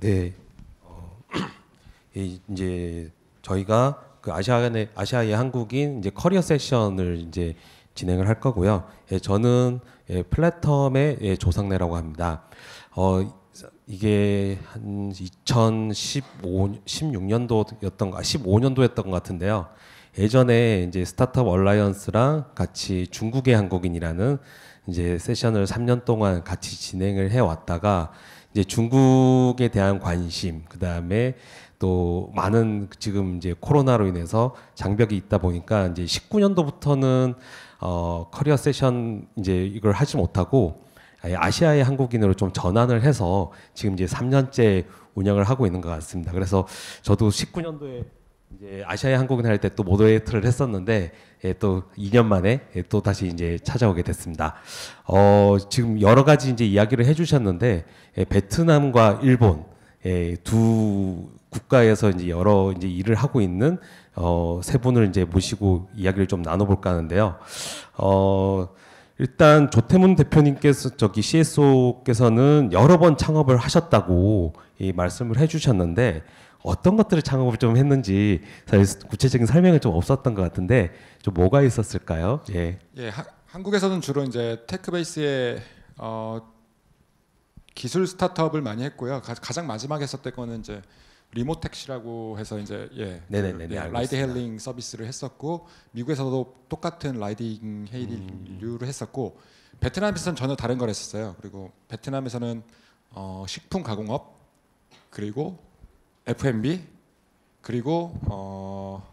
네. 어, 이제 저희가 그 아시아의 아시아의 한국인 이제 커리어 세션을 이제 진행을 할 거고요. 예, 저는 예, 플랫텀의 예, 조상래라고 합니다. 어, 이게 한 2015, 16년도였던 가 15년도였던 아, 것 같은데요. 예전에 이제 스타트업 얼라이언스랑 같이 중국의 한국인이라는 이제 세션을 3년 동안 같이 진행을 해 왔다가 이제 중국에 대한 관심, 그 다음에 또 많은 지금 이제 코로나로 인해서 장벽이 있다 보니까 이제 19년도부터는 어 커리어 세션 이제 이걸 하지 못하고 아시아의 한국인으로 좀 전환을 해서 지금 이제 3년째 운영을 하고 있는 것 같습니다. 그래서 저도 19년도에 이제 아시아의 한국인 할 때 또 모더레이트를 했었는데 예, 또 2년 만에 예, 또 다시 이제 찾아오게 됐습니다. 어, 지금 여러 가지 이제 이야기를 해주셨는데 예, 베트남과 일본 예, 두 국가에서 이제 여러 이제 일을 하고 있는 어, 세 분을 이제 모시고 이야기를 좀 나눠볼까 하는데요. 어, 일단 조태문 대표님께서 저기 CSO께서는 여러 번 창업을 하셨다고 이 예, 말씀을 해주셨는데 어떤 것들을 창업을 좀 했는지 사실 구체적인 설명이 좀 없었던 것 같은데 좀 뭐가 있었을까요? 예. 예 하, 한국에서는 주로 이제 테크 베이스의 어, 기술 스타트업을 많이 했고요. 가, 장 마지막에 했었던 거는 이제 리모텍시라고 해서 이제 예, 네네네, 그, 예 라이드 헬링 서비스를 했었고 미국에서도 똑같은 라이딩 헤일류를 음. 했었고 베트남에서는 전혀 다른 걸 했었어요. 그리고 베트남에서는 어, 식품 가공업 그리고 F&B 그리고 어,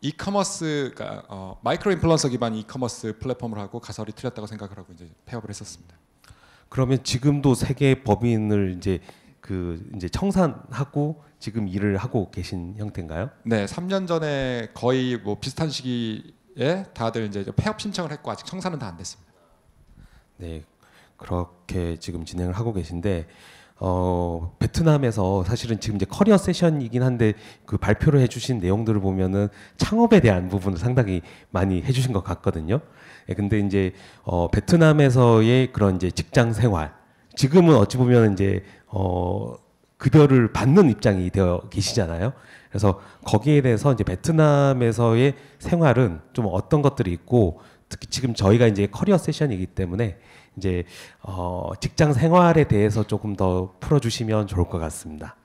이커머스 그 그러니까, 어, 마이크로 인플루언서 기반 이커머스 플랫폼을 하고 가설이 틀렸다고 생각을 하고 이제 폐업을 했었습니다. 그러면 지금도 세계 법인을 이제 그 이제 청산하고 지금 일을 하고 계신 형태인가요? 네, 3년 전에 거의 뭐 비슷한 시기에 다들 이제 폐업 신청을 했고 아직 청산은 다 안 됐습니다. 네, 그렇게 지금 진행을 하고 계신데 어, 베트남에서 사실은 지금 이제 커리어 세션이긴 한데 그 발표를 해주신 내용들을 보면은 창업에 대한 부분을 상당히 많이 해주신 것 같거든요. 예, 근데 이제 어, 베트남에서의 그런 이제 직장 생활 지금은 어찌 보면 이제 어, 급여를 받는 입장이 되어 계시잖아요. 그래서 거기에 대해서 이제 베트남에서의 생활은 좀 어떤 것들이 있고 특히 지금 저희가 이제 커리어 세션이기 때문에 이제 어, 직장 생활에 대해서 조금 더 풀어주시면 좋을 것 같습니다.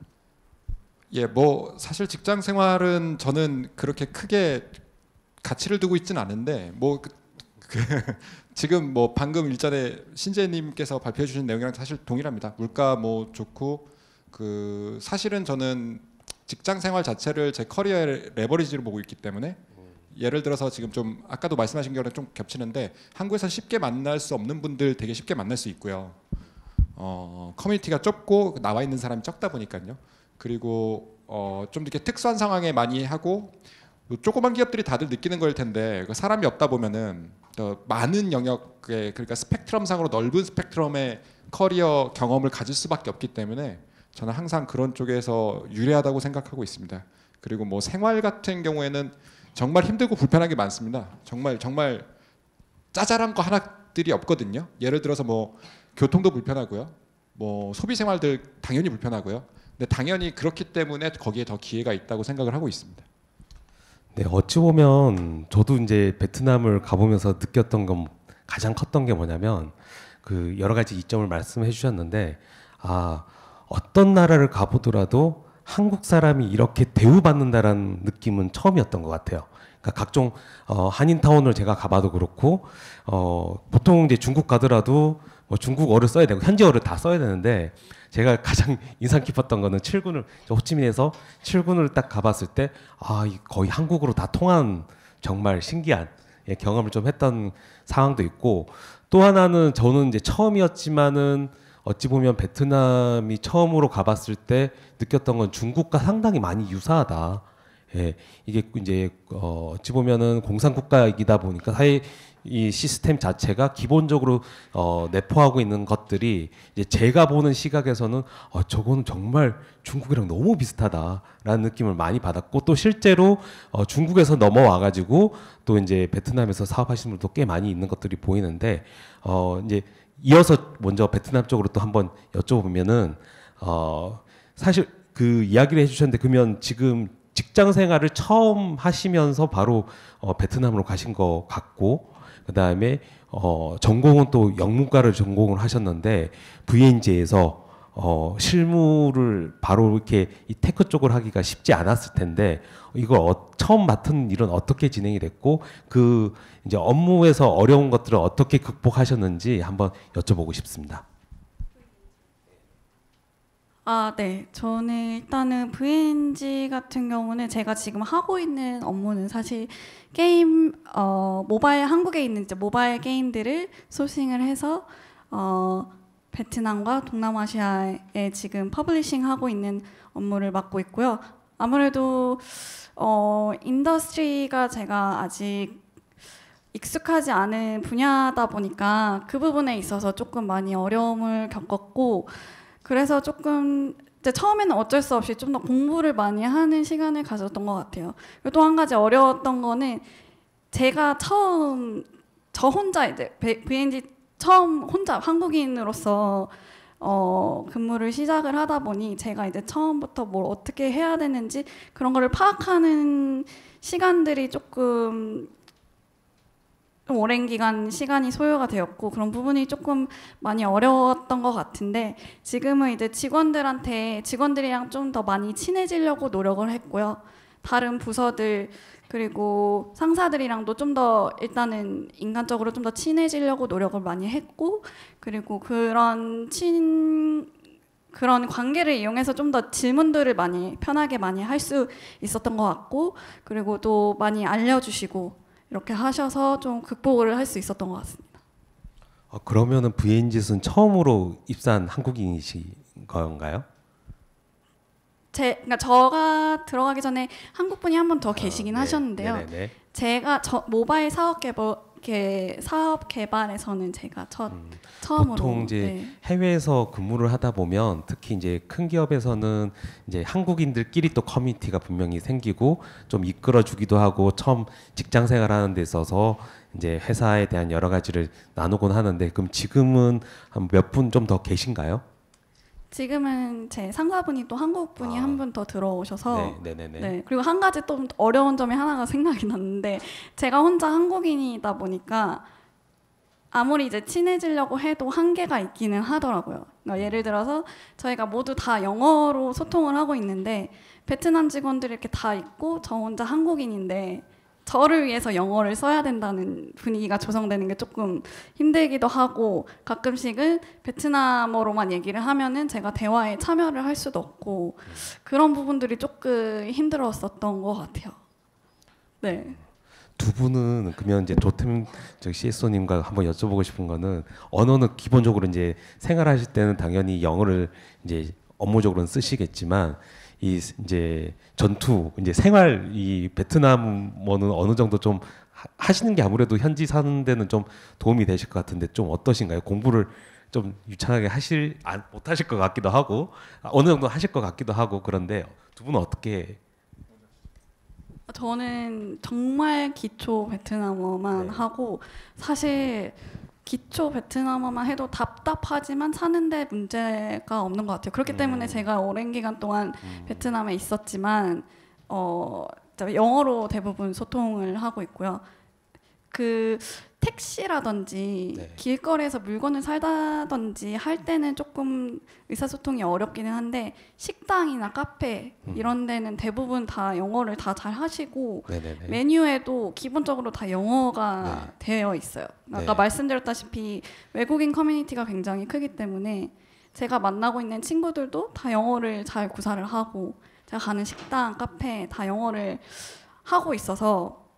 예, 뭐 사실 직장 생활은 저는 그렇게 크게 가치를 두고 있지는 않은데 뭐 그, 그, 지금 뭐 방금 일전에 신재님께서 발표해 주신 내용이랑 사실 동일합니다. 물가 뭐 좋고 그 사실은 저는 직장 생활 자체를 제커리어 레버리지로 보고 있기 때문에 예를 들어서 지금 좀 아까도 말씀하신 거랑 좀 겹치는데 한국에서 쉽게 만날 수 없는 분들 되게 쉽게 만날 수 있고요. 어, 커뮤니티가 좁고 나와 있는 사람이 적다 보니까요. 그리고 어, 좀 이렇게 특수한 상황에 많이 하고 뭐 조그만 기업들이 다들 느끼는 걸 텐데 그 사람이 없다 보면은 더 많은 영역에 그러니까 스펙트럼상으로 넓은 스펙트럼의 커리어 경험을 가질 수밖에 없기 때문에 저는 항상 그런 쪽에서 유리하다고 생각하고 있습니다. 그리고 뭐 생활 같은 경우에는 정말 힘들고 불편한 게 많습니다. 정말 정말 짜잘한 거 하나들이 없거든요. 예를 들어서 뭐 교통도 불편하고요. 뭐 소비 생활들 당연히 불편하고요. 근데 당연히 그렇기 때문에 거기에 더 기회가 있다고 생각을 하고 있습니다. 네, 어찌 보면 저도 이제 베트남을 가보면서 느꼈던 건 가장 컸던 게 뭐냐면 그 여러 가지 이점을 말씀해 주셨는데 아 어떤 나라를 가보더라도 한국 사람이 이렇게 대우받는다라는 느낌은 처음이었던 것 같아요. 그러니까 각종 어, 한인타운을 제가 가봐도 그렇고 어, 보통 이제 중국 가더라도 뭐 중국어를 써야 되고 현지어를 다 써야 되는데 제가 가장 인상 깊었던 거는 7군을 호치민에서 7군을 딱 가봤을 때 아, 거의 한국으로 다 통한 정말 신기한 예, 경험을 좀 했던 상황도 있고 또 하나는 저는 이제 처음이었지만은 어찌 보면 베트남이 처음으로 가봤을 때 느꼈던 건 중국과 상당히 많이 유사하다. 예, 이게 이제 어, 어찌 보면은 공산국가이다 보니까 사회 이 시스템 자체가 기본적으로 어, 내포하고 있는 것들이 이제 제가 보는 시각에서는 어, 저거 정말 중국이랑 너무 비슷하다라는 느낌을 많이 받았고 또 실제로 어, 중국에서 넘어와 가지고 또 이제 베트남에서 사업하시는 분도 꽤 많이 있는 것들이 보이는데 어, 이제 이어서 먼저 베트남 쪽으로 또 한번 여쭤보면은 어 사실 그 이야기를 해주셨는데 그러면 지금 직장 생활을 처음 하시면서 바로 어 베트남으로 가신 것 같고 그 다음에 어 전공은 또 영문과를 전공을 하셨는데 VNG에서 어, 실무를 바로 이렇게 이 테크 쪽을 하기가 쉽지 않았을 텐데 이걸 어, 처음 맡은 일은 어떻게 진행이 됐고 그 이제 업무에서 어려운 것들을 어떻게 극복하셨는지 한번 여쭤보고 싶습니다. 아, 네. 저는 일단은 VNG 같은 경우는 제가 지금 하고 있는 업무는 사실 게임 어 모바일 한국에 있는 이제 모바일 게임들을 소싱을 해서 어 베트남과 동남아시아에 지금 퍼블리싱하고 있는 업무를 맡고 있고요. 아무래도 어, 인더스트리가 제가 아직 익숙하지 않은 분야다 보니까 그 부분에 있어서 조금 많이 어려움을 겪었고 그래서 조금 이제 처음에는 어쩔 수 없이 좀 더 공부를 많이 하는 시간을 가졌던 것 같아요. 그리고 또한 가지 어려웠던 거는 제가 처음 저 혼자 이제 BNG 처음 혼자 한국인으로서 어, 근무를 시작을 하다 보니 제가 이제 처음부터 뭘 어떻게 해야 되는지 그런 거를 파악하는 시간들이 조금 오랜 기간 시간이 소요가 되었고 그런 부분이 조금 많이 어려웠던 것 같은데 지금은 이제 직원들한테 직원들이랑 좀 더 많이 친해지려고 노력을 했고요. 다른 부서들 그리고 상사들이랑도 좀 더 일단은 인간적으로 좀 더 친해지려고 노력을 많이 했고 그리고 그런 친 그런 관계를 이용해서 좀 더 질문들을 많이 편하게 많이 할 수 있었던 것 같고 그리고 또 많이 알려주시고 이렇게 하셔서 좀 극복을 할 수 있었던 것 같습니다. 아, 그러면은 v n g 는 처음으로 입사한 한국인이신 건가요? 제 그러니까 저가 들어가기 전에 한국 분이 한분더 아, 계시긴 아, 네. 하셨는데요. 네네네. 제가 저 모바일 사업 개발 이 사업 개발에서는 제가 첫 음, 처음으로 보통 이제 네. 해외에서 근무를 하다 보면 특히 이제 큰 기업에서는 이제 한국인들끼리 또 커뮤니티가 분명히 생기고 좀 이끌어주기도 하고 처음 직장 생활하는 데 있어서 이제 회사에 대한 여러 가지를 나누곤 하는데 그럼 지금은 한 몇 분 좀 더 계신가요? 지금은 제 상사분이 또 한국 분이 아. 한분 더 들어오셔서 네, 네, 네, 네, 네 그리고 한 가지 또 어려운 점이 하나가 생각이 났는데 제가 혼자 한국인이다 보니까 아무리 이제 친해지려고 해도 한계가 있기는 하더라고요. 그러니까 예를 들어서 저희가 모두 다 영어로 소통을 하고 있는데 베트남 직원들이 이렇게 다 있고 저 혼자 한국인인데 저를 위해서 영어를 써야 된다는 분위기가 조성되는 게 조금 힘들기도 하고 가끔씩은 베트남어로만 얘기를 하면은 제가 대화에 참여를 할 수도 없고 그런 부분들이 조금 힘들었었던 것 같아요. 네. 두 분은 그러면 이제 조템 저 CSO님과 한번 여쭤보고 싶은 거는 언어는 기본적으로 이제 생활하실 때는 당연히 영어를 이제 업무적으로는 쓰시겠지만 이 이제 전투 이제 생활 이 베트남어는 어느 정도 좀 하시는 게 아무래도 현지 사는 데는 좀 도움이 되실 것 같은데 좀 어떠신가요? 공부를 좀 유창하게 하실 아, 못 하실 것 같기도 하고 아, 어느 정도 하실 것 같기도 하고 그런데 두 분은 어떻게? 저는 정말 기초 베트남어만 네. 하고 사실 기초 베트남어만 해도 답답하지만 사는데 문제가 없는 것 같아요. 그렇기 음. 때문에 제가 오랜 기간 동안 음. 베트남에 있었지만 어 영어로 대부분 소통을 하고 있고요. 그 택시라든지 네. 길거리에서 물건을 살다든지 할 때는 조금 의사소통이 어렵기는 한데 식당이나 카페 음. 이런 데는 대부분 다 영어를 다 잘 하시고 네네네. 메뉴에도 기본적으로 다 영어가 네. 되어 있어요. 아까 네. 말씀드렸다시피 외국인 커뮤니티가 굉장히 크기 때문에 제가 만나고 있는 친구들도 다 영어를 잘 구사를 하고 제가 가는 식당, 카페 다 영어를 하고 있어서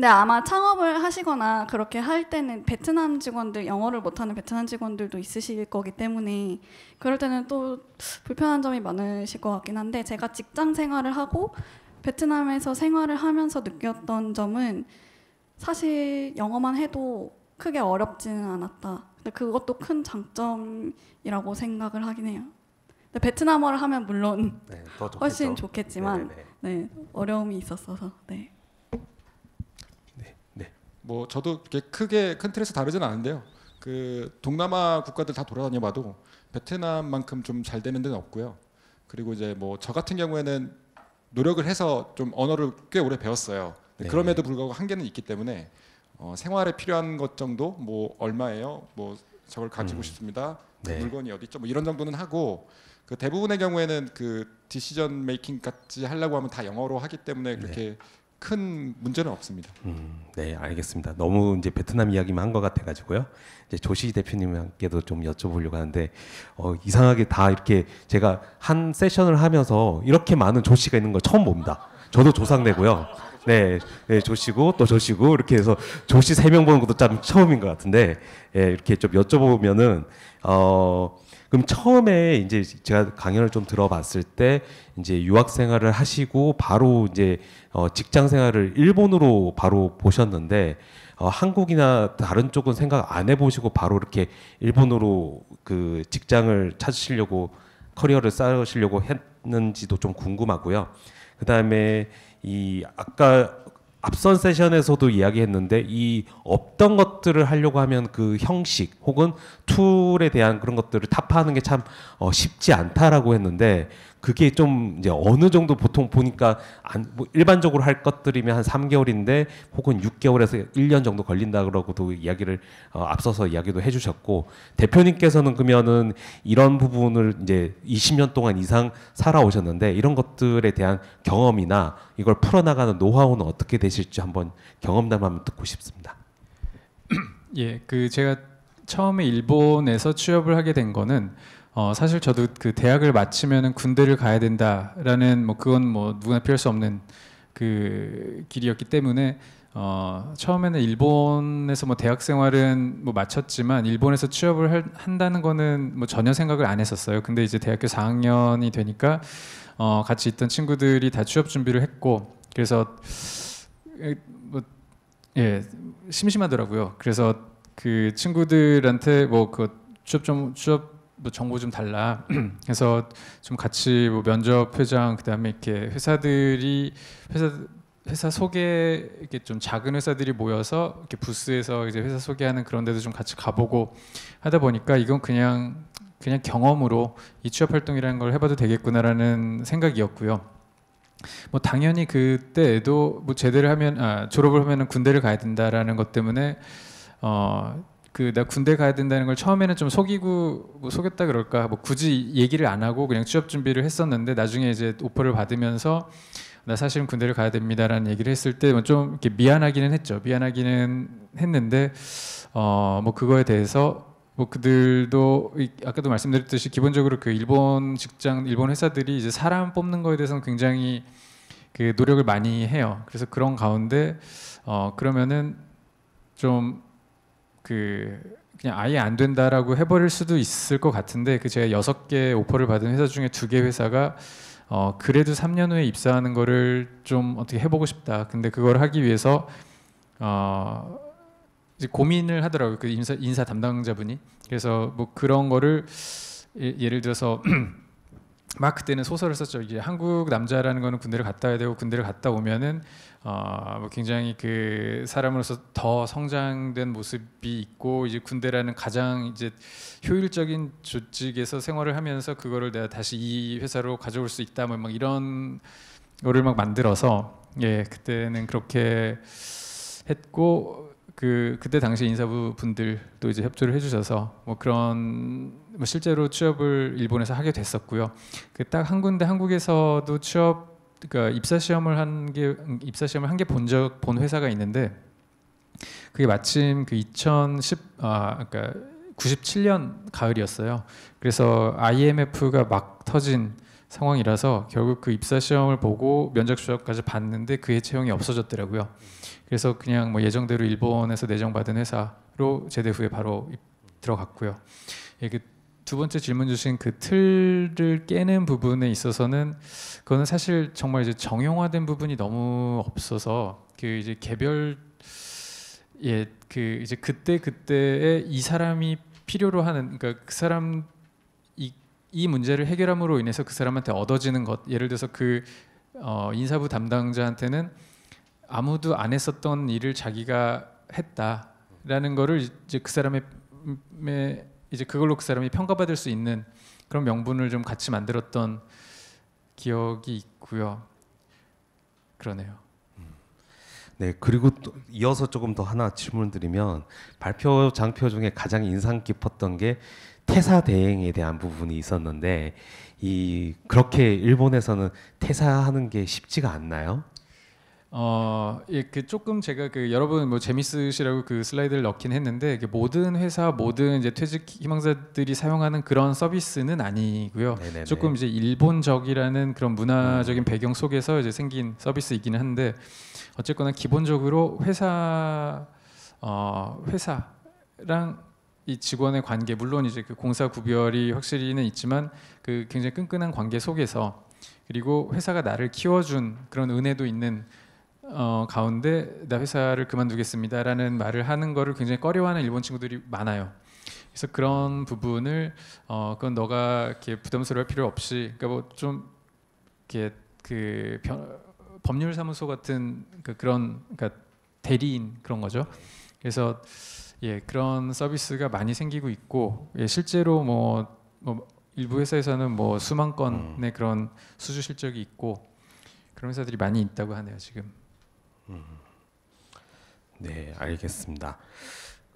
근데 아마 창업을 하시거나 그렇게 할 때는 베트남 직원들 영어를 못하는 베트남 직원들도 있으실 거기 때문에 그럴 때는 또 불편한 점이 많으실 것 같긴 한데 제가 직장 생활을 하고 베트남에서 생활을 하면서 느꼈던 점은 사실 영어만 해도 크게 어렵지는 않았다. 근데 그것도 큰 장점이라고 생각을 하긴 해요. 근데 베트남어를 하면 물론 네, 훨씬 좋겠지만 네 어려움이 있었어서. 네. 뭐 저도 이렇게 크게 큰 틀에서 다르진 않은데요. 그 동남아 국가들 다 돌아다녀봐도 베트남만큼 좀 잘 되는 데는 없고요. 그리고 이제 뭐 저 같은 경우에는 노력을 해서 좀 언어를 꽤 오래 배웠어요. 네. 그럼에도 불구하고 한계는 있기 때문에 어, 생활에 필요한 것 정도 뭐 얼마예요? 뭐 저걸 가지고 음. 싶습니다. 그 네. 물건이 어디 있죠? 뭐 이런 정도는 하고 그 대부분의 경우에는 그 디시전 메이킹 같이 하려고 하면 다 영어로 하기 때문에 그렇게 네. 큰 문제는 없습니다. 음, 네, 알겠습니다. 너무 이제 베트남 이야기만 한 것 같아가지고요. 이제 조시 대표님께도 좀 여쭤보려고 하는데 어, 이상하게 다 이렇게 제가 한 세션을 하면서 이렇게 많은 조씨가 있는 걸 처음 봅니다. 저도 조상내고요. 네, 네, 조시고 또 조시고 이렇게 해서 조씨 세명 보는 것도 참 처음인 것 같은데 예, 이렇게 좀 여쭤보면은 어. 그럼 처음에 이제 제가 강연을 좀 들어봤을 때 이제 유학 생활을 하시고 바로 이제 어, 직장 생활을 일본으로 바로 보셨는데 어, 한국이나 다른 쪽은 생각 안 해보시고 바로 이렇게 일본으로 그 직장을 찾으시려고 커리어를 쌓으시려고 했는지도 좀 궁금하고요. 그 다음에 이 아까 앞선 세션에서도 이야기했는데 이 없던 것들을 하려고 하면 그 형식 혹은 툴에 대한 그런 것들을 타파하는 게 참 어, 쉽지 않다라고 했는데 그게 좀 이제 어느 정도 보통 보니까 안, 뭐 일반적으로 할 것들이면 한 3개월인데 혹은 6개월에서 1년 정도 걸린다 그러고도 이야기를 어, 앞서서 이야기도 해주셨고 대표님께서는 그러면은 이런 부분을 이제 20년 동안 이상 살아오셨는데 이런 것들에 대한 경험이나 이걸 풀어나가는 노하우는 어떻게 되실지 한번 경험담 한번 듣고 싶습니다. 예, 그 제가 처음에 일본에서 취업을 하게 된 거는 어, 사실 저도 그 대학을 마치면 군대를 가야 된다라는 뭐 그건 뭐 누구나 피할 수 없는 그 길이었기 때문에 어, 처음에는 일본에서 뭐 대학 생활은 뭐 마쳤지만 일본에서 취업을 할, 한다는 거는 뭐 전혀 생각을 안 했었어요. 근데 이제 대학교 4학년이 되니까 어, 같이 있던 친구들이 다 취업 준비를 했고 그래서 뭐, 예 심심하더라고요. 그래서 그 친구들한테 뭐 그 취업 좀 취업 뭐 정보 좀 달라. 그래서 좀 같이 뭐 면접 회장 그다음에 이렇게 회사들이 회사 회사 소개 이렇게 좀 작은 회사들이 모여서 이렇게 부스에서 이제 회사 소개하는 그런 데도 좀 같이 가보고 하다 보니까 이건 그냥 그냥 경험으로 이 취업 활동이라는 걸 해봐도 되겠구나라는 생각이었고요. 뭐 당연히 그때에도 뭐 제대를 하면 아, 졸업을 하면은 군대를 가야 된다라는 것 때문에 어 그나 군대 가야 된다는 걸 처음에는 좀 속이고 뭐 속였다 그럴까 뭐 굳이 얘기를 안 하고 그냥 취업 준비를 했었는데 나중에 이제 오퍼를 받으면서 나 사실은 군대를 가야 됩니다라는 얘기를 했을 때좀 뭐 이렇게 미안하기는 했죠 미안하기는 했는데 어 뭐 그거에 대해서 뭐 그들도 아까도 말씀드렸듯이 기본적으로 그 일본 직장 일본 회사들이 이제 사람 뽑는 거에 대해서는 굉장히 그 노력을 많이 해요. 그래서 그런 가운데 어 그러면은 좀그 그냥 아예 안 된다라고 해버릴 수도 있을 것 같은데 그 제가 여섯 개 오퍼를 받은 회사 중에 두 개 회사가 어 그래도 3년 후에 입사하는 거를 좀 어떻게 해보고 싶다. 근데 그걸 하기 위해서 어 고민을 하더라고그 인사 인사 담당자분이 그래서 뭐 그런 거를 예, 예를 들어서 막 그때는 소설을 썼죠. 이게 한국 남자라는 거는 군대를 갔다 야 되고 군대를 갔다 오면은 어뭐 굉장히 그 사람으로서 더 성장된 모습이 있고 이제 군대라는 가장 이제 효율적인 조직에서 생활을 하면서 그거를 내가 다시 이 회사로 가져올 수 있다 뭐막 이런 거를 막 만들어서 예 그때는 그렇게 했고 그 그때 당시 인사부 분들도 이제 협조를 해주셔서 뭐 그런 뭐 실제로 취업을 일본에서 하게 됐었고요. 그 딱한 군데 한국에서도 취업 그러니까 입사 시험을 한게 입사 시험을 한게본적본 회사가 있는데 그게 마침 그 2010 아 그러니까 97년 가을이었어요. 그래서 IMF가 막 터진 상황이라서 결국 그 입사 시험을 보고 면접 시험까지 봤는데 그해 채용이 없어졌더라고요. 그래서 그냥 뭐 예정대로 일본에서 내정받은 회사로 제대 후에 바로 들어갔고요. 이게 예, 그 두 번째 질문 주신 그 틀을 깨는 부분에 있어서는 그거는 사실 정말 이제 정형화된 부분이 너무 없어서 그 이제 개별 예 그 이제 그때 그때에 이 사람이 필요로 하는 그러니까 그 사람 이, 이 문제를 해결함으로 인해서 그 사람한테 얻어지는 것 예를 들어서 그 어, 인사부 담당자한테는 아무도 안 했었던 일을 자기가 했다라는 거를 이제 그 사람의 음, 이제 그걸로 그 사람이 평가받을 수 있는 그런 명분을 좀 같이 만들었던 기억이 있고요. 그러네요. 네, 그리고 또 이어서 조금 더 하나 질문드리면 발표 장표 중에 가장 인상 깊었던 게 태사 대행에 대한 부분이 있었는데 이 그렇게 일본에서는 태사하는 게 쉽지가 않나요? 어, 예, 그 조금 제가 그 여러분 뭐 재밌으시라고 그 슬라이드를 넣긴 했는데 모든 회사 모든 이제 퇴직 희망자들이 사용하는 그런 서비스는 아니고요. 네네네. 조금 이제 일본적이라는 그런 문화적인 음. 배경 속에서 이제 생긴 서비스이기는 한데 어쨌거나 기본적으로 회사 어, 회사랑 이 직원의 관계 물론 이제 그 공사 구별이 확실히는 있지만 그 굉장히 끈끈한 관계 속에서 그리고 회사가 나를 키워준 그런 은혜도 있는 어, 가운데 나 회사를 그만두겠습니다라는 말을 하는 거를 굉장히 꺼려하는 일본 친구들이 많아요. 그래서 그런 부분을 어, 그건 너가 이렇게 부담스러울 필요 없이 그러니까 뭐 좀 이렇게 그 변, 법률 사무소 같은 그 그런 그러니까 대리인 그런 거죠. 그래서 예, 그런 서비스가 많이 생기고 있고 예, 실제로 뭐, 뭐 일부 회사에서는 뭐 수만 건의 음. 그런 수주 실적이 있고 그런 회사들이 많이 있다고 하네요 지금. 음. 네, 알겠습니다.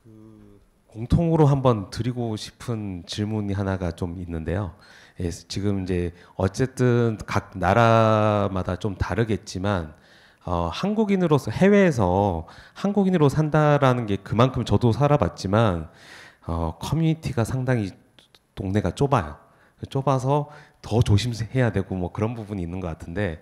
그 공통으로 한번 드리고 싶은 질문이 하나가 좀 있는데요. 예, 지금 이제 어쨌든 각 나라마다 좀 다르겠지만 어, 한국인으로서 해외에서 한국인으로 산다라는 게 그만큼 저도 살아봤지만 어, 커뮤니티가 상당히 동네가 좁아요. 좁아서 더 조심해야 되고 뭐 그런 부분이 있는 것 같은데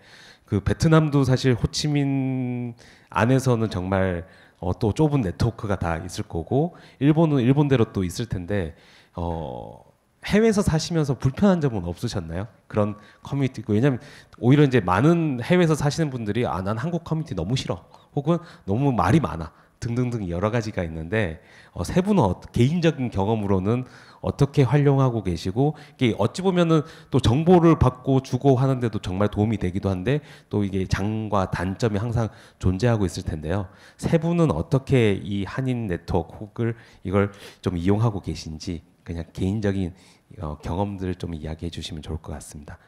그 베트남도 사실 호치민 안에서는 정말 어, 또 좁은 네트워크가 다 있을 거고 일본은 일본대로 또 있을 텐데 어, 해외에서 사시면서 불편한 점은 없으셨나요? 그런 커뮤니티 왜냐하면 오히려 이제 많은 해외에서 사시는 분들이 아난 한국 커뮤니티 너무 싫어 혹은 너무 말이 많아 등등등 여러 가지가 있는데 어, 세 분은 어, 개인적인 경험으로는 어떻게 활용하고 계시고 이게 어찌 보면은 또 정보를 받고 주고 하는데도 정말 도움이 되기도 한데 또 이게 장과 단점이 항상 존재하고 있을 텐데요. 세 분은 어떻게 이 한인 네트워크 혹을 이걸 좀 이용하고 계신지 그냥 개인적인 어, 경험들을 좀 이야기해 주시면 좋을 것 같습니다.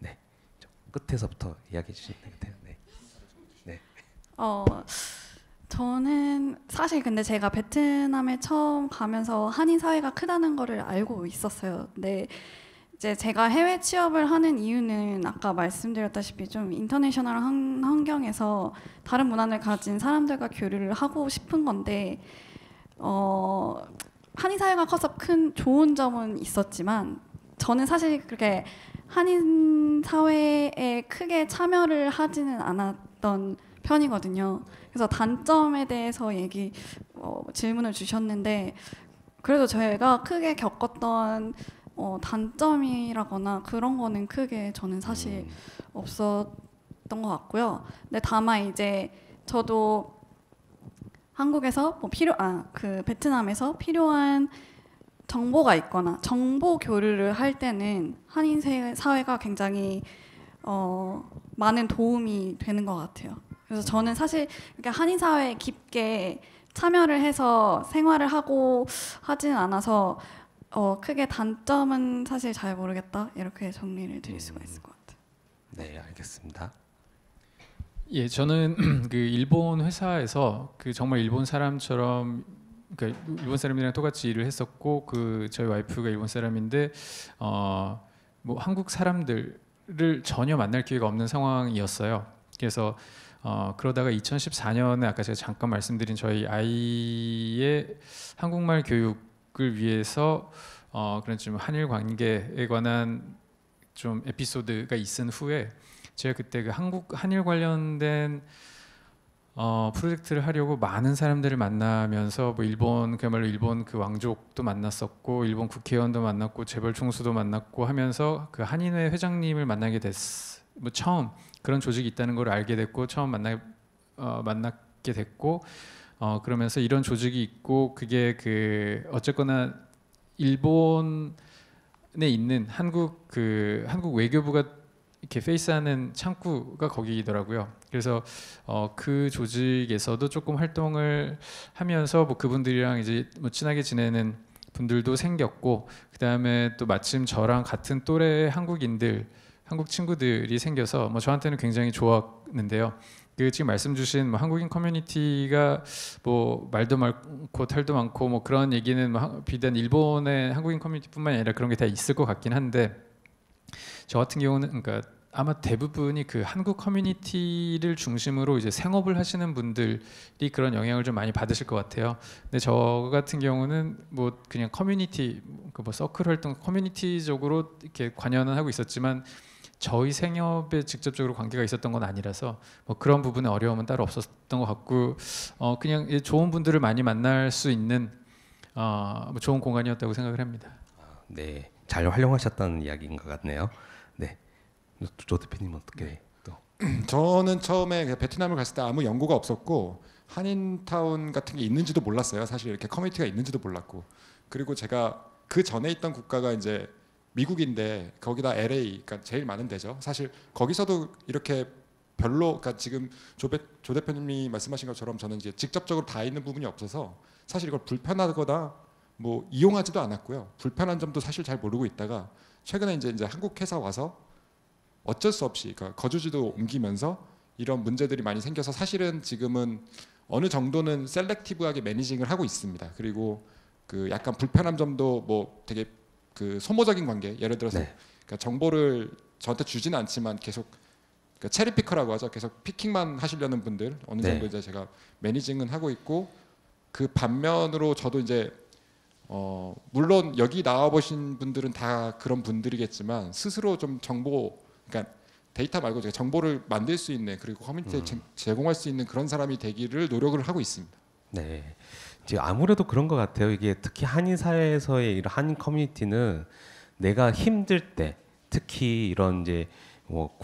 네, 끝에서부터 이야기해 주시면 되겠네요. 네. 네. 어. 저는 사실 근데 제가 베트남에 처음 가면서 한인 사회가 크다는 거를 알고 있었어요. 근데 이제 제가 해외 취업을 하는 이유는 아까 말씀드렸다시피 좀 인터내셔널 환경에서 다른 문화를 가진 사람들과 교류를 하고 싶은 건데 어, 한인 사회가 커서 큰 좋은 점은 있었지만 저는 사실 그렇게 한인 사회에 크게 참여를 하지는 않았던 편이거든요. 그래서 단점에 대해서 얘기 어, 질문을 주셨는데 그래도 저희가 크게 겪었던 어, 단점이라거나 그런 거는 크게 저는 사실 음. 없었던 것 같고요. 근데 다만 이제 저도 한국에서 뭐 필요 아 그 베트남에서 필요한 정보가 있거나 정보 교류를 할 때는 한인 사회가 굉장히 어, 많은 도움이 되는 것 같아요. 그래서 저는 사실 그러니까 한인 사회에 깊게 참여를 해서 생활을 하고 하지는 않아서 어, 크게 단점은 사실 잘 모르겠다 이렇게 정리를 드릴 수가 음. 있을 것 같아요. 네, 알겠습니다. 예, 저는 그 일본 회사에서 그 정말 일본 사람처럼 그 일본 사람이랑 똑같이 일을 했었고 그 저희 와이프가 일본 사람인데 어 뭐 한국 사람들을 전혀 만날 기회가 없는 상황이었어요. 그래서 어, 그러다가 2014년에 아까 제가 잠깐 말씀드린 저희 아이의 한국말 교육을 위해서 어, 그런 좀 한일 관계에 관한 좀 에피소드가 있은 후에 제가 그때 그 한국 한일 관련된 어, 프로젝트를 하려고 많은 사람들을 만나면서 뭐 일본 그야말로 일본 그 왕족도 만났었고 일본 국회의원도 만났고 재벌 총수도 만났고 하면서 그 한인회 회장님을 만나게 됐어요. 뭐 처음 그런 조직이 있다는 걸 알게 됐고 처음 만나 어, 만났게 됐고 어, 그러면서 이런 조직이 있고 그게 그 어쨌거나 일본에 있는 한국 그 한국 외교부가 이렇게 페이스하는 창구가 거기더라고요. 그래서 어, 그 조직에서도 조금 활동을 하면서 뭐 그분들이랑 이제 뭐 친하게 지내는 분들도 생겼고 그 다음에 또 마침 저랑 같은 또래 한국인들 한국 친구들이 생겨서 뭐 저한테는 굉장히 좋았는데요. 그 지금 말씀 주신 뭐 한국인 커뮤니티가 뭐 말도 많고 탈도 많고 뭐 그런 얘기는 뭐 비단 일본의 한국인 커뮤니티뿐만 아니라 그런 게 다 있을 것 같긴 한데 저 같은 경우는 그러니까 아마 대부분이 그 한국 커뮤니티를 중심으로 이제 생업을 하시는 분들이 그런 영향을 좀 많이 받으실 것 같아요. 근데 저 같은 경우는 뭐 그냥 커뮤니티 그 뭐 서클 활동 커뮤니티적으로 이렇게 관여는 하고 있었지만 저희 생협에 직접적으로 관계가 있었던 건 아니라서 뭐 그런 부분에 어려움은 따로 없었던 것 같고 어 그냥 좋은 분들을 많이 만날 수 있는 어 뭐 좋은 공간이었다고 생각을 합니다. 네, 잘 활용하셨다는 이야기인 것 같네요. 네, 조 대표님 어떻게 네. 또? 저는 처음에 베트남을 갔을 때 아무 연고가 없었고 한인타운 같은 게 있는지도 몰랐어요. 사실 이렇게 커뮤니티가 있는지도 몰랐고 그리고 제가 그 전에 있던 국가가 이제 미국인데 거기다 LA 그러니까 제일 많은 데죠. 사실 거기서도 이렇게 별로 그러니까 지금 조, 배, 조 대표님이 말씀하신 것처럼 저는 이제 직접적으로 다 있는 부분이 없어서 사실 이걸 불편하거나 뭐 이용하지도 않았고요. 불편한 점도 사실 잘 모르고 있다가 최근에 이제 이제 한국 회사 와서 어쩔 수 없이 그러니까 거주지도 옮기면서 이런 문제들이 많이 생겨서 사실은 지금은 어느 정도는 셀렉티브하게 매니징을 하고 있습니다. 그리고 그 약간 불편한 점도 뭐 되게 그 소모적인 관계 예를 들어서 네. 그러니까 정보를 저한테 주지는 않지만 계속 그러니까 체리 피커라고 하죠. 계속 피킹만 하시려는 분들 어느 네. 정도 네. 이제 제가 매니징은 하고 있고 그 반면으로 저도 이제 어 물론 여기 나와 보신 분들은 다 그런 분들이겠지만 스스로 좀 정보 그러니까 데이터 말고 제가 정보를 만들 수 있는 그리고 커뮤니티에 음. 제공할 수 있는 그런 사람이 되기를 노력을 하고 있습니다. 네. 이제 아무래도 그런 것 같아요. 이게 특히 한인 사회에서의 이런 한인 커뮤니티는 내가 힘들 때 특히 이런 이제 뭐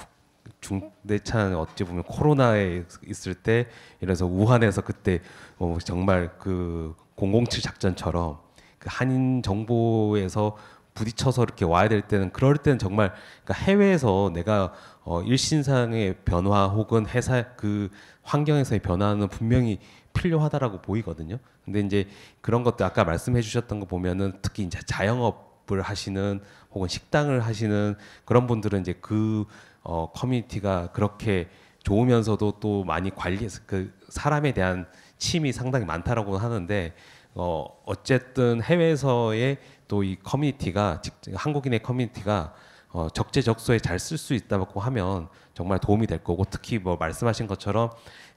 중대찬 어찌 보면 코로나에 있을 때 이래서 우한에서 그때 어 정말 그007 작전처럼 그 한인 정보에서 부딪혀서 이렇게 와야 될 때는 그럴 때는 정말 그러니까 해외에서 내가 어 일신상의 변화 혹은 회사 그 환경에서의 변화는 분명히 필요하다라고 보이거든요. 근데 이제 그런 것도 아까 말씀해 주셨던 거 보면은 특히 이제 자영업을 하시는 혹은 식당을 하시는 그런 분들은 이제 그 어, 커뮤니티가 그렇게 좋으면서도 또 많이 관리 그 사람에 대한 침이 상당히 많다라고 하는데 어 어쨌든 해외에서의 또 이 커뮤니티가 한국인의 커뮤니티가 어 적재적소에 잘 쓸 수 있다고 하면 정말 도움이 될 거고 특히 뭐 말씀하신 것처럼